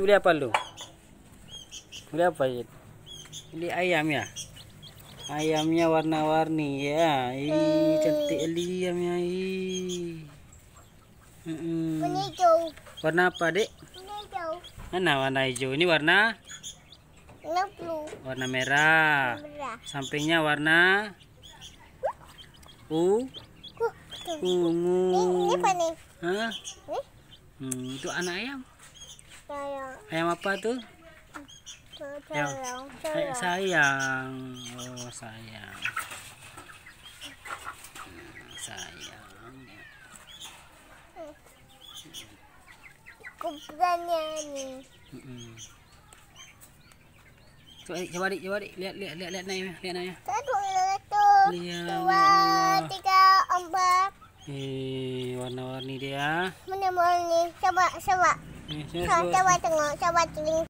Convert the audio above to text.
uli apa lu uli apa ya Ini ayam ya ayamnya warna-warni ya ih cantik li ayamnya ih mm warna apa dek mana warna hijau ini warna warna merah, merah. sampingnya warna u ungu ini, ini apa nih? Hah? Hmm, itu anak ayam Ayam apa tuh? Sayang. Sayang. sayang. Oh, sayang. sayang. Kuburannya ini. Coba coba dik, coba Lihat, lihat, lihat, lihat naik, lihat naik. Satu, satu, dua, tiga, empat. Eh, warna-warni dia. Warna-warni. Coba, coba. 好，再玩一个，再玩一个。